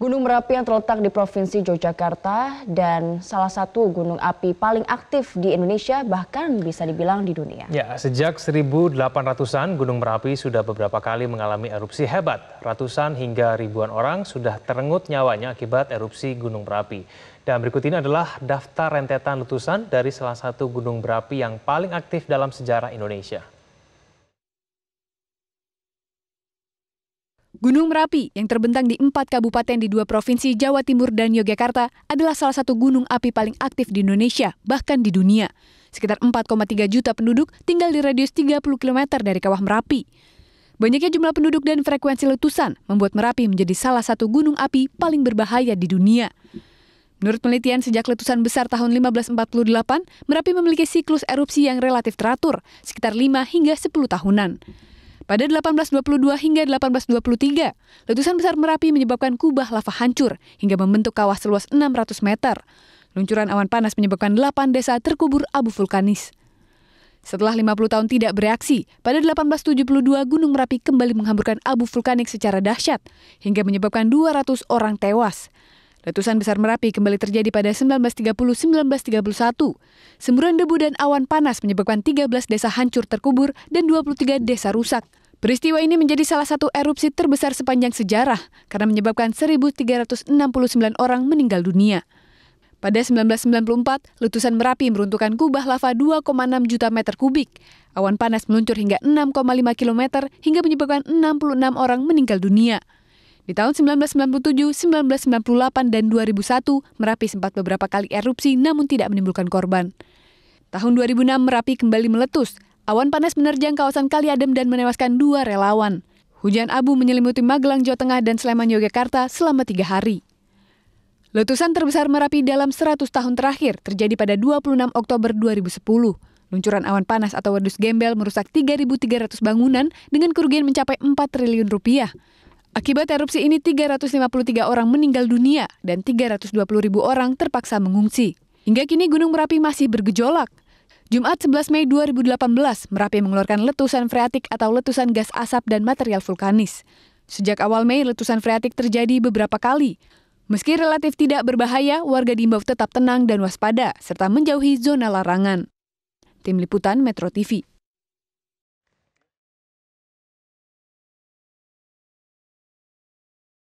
Gunung Merapi yang terletak di Provinsi Yogyakarta dan salah satu gunung api paling aktif di Indonesia bahkan bisa dibilang di dunia. Ya, sejak 1800-an Gunung Merapi sudah beberapa kali mengalami erupsi hebat. Ratusan hingga ribuan orang sudah terenggut nyawanya akibat erupsi Gunung Merapi. Dan berikut ini adalah daftar rentetan letusan dari salah satu gunung berapi yang paling aktif dalam sejarah Indonesia. Gunung Merapi yang terbentang di empat kabupaten di dua provinsi Jawa Timur dan Yogyakarta adalah salah satu gunung api paling aktif di Indonesia, bahkan di dunia. Sekitar 4,3 juta penduduk tinggal di radius 30 km dari kawah Merapi. Banyaknya jumlah penduduk dan frekuensi letusan membuat Merapi menjadi salah satu gunung api paling berbahaya di dunia. Menurut penelitian, sejak letusan besar tahun 1548, Merapi memiliki siklus erupsi yang relatif teratur, sekitar 5 hingga 10 tahunan. Pada 1822 hingga 1823, letusan besar Merapi menyebabkan kubah lava hancur hingga membentuk kawah seluas 600 meter. Luncuran awan panas menyebabkan 8 desa terkubur abu vulkanis. Setelah 50 tahun tidak bereaksi, pada 1872 Gunung Merapi kembali menghamburkan abu vulkanik secara dahsyat hingga menyebabkan 200 orang tewas. Letusan besar Merapi kembali terjadi pada 1930-1931. Semburan debu dan awan panas menyebabkan 13 desa hancur terkubur dan 23 desa rusak. Peristiwa ini menjadi salah satu erupsi terbesar sepanjang sejarah karena menyebabkan 1.369 orang meninggal dunia. Pada 1994, letusan Merapi meruntuhkan kubah lava 2,6 juta meter kubik. Awan panas meluncur hingga 6,5 km hingga menyebabkan 66 orang meninggal dunia. Di tahun 1997, 1998, dan 2001, Merapi sempat beberapa kali erupsi namun tidak menimbulkan korban. Tahun 2006 Merapi kembali meletus Awan panas menerjang kawasan Kaliadem dan menewaskan dua relawan. Hujan abu menyelimuti Magelang, Jawa Tengah dan Sleman, Yogyakarta selama tiga hari. Letusan terbesar Merapi dalam 100 tahun terakhir terjadi pada 26 Oktober 2010. Luncuran awan panas atau wedus gembel merusak 3.300 bangunan dengan kerugian mencapai 4 triliun rupiah. Akibat erupsi ini 353 orang meninggal dunia dan 320 ribu orang terpaksa mengungsi. Hingga kini Gunung Merapi masih bergejolak. Jumat 11 Mei 2018, Merapi mengeluarkan letusan freatik atau letusan gas asap dan material vulkanis. Sejak awal Mei, letusan freatik terjadi beberapa kali. Meski relatif tidak berbahaya, warga diimbau tetap tenang dan waspada, serta menjauhi zona larangan. Tim Liputan Metro TV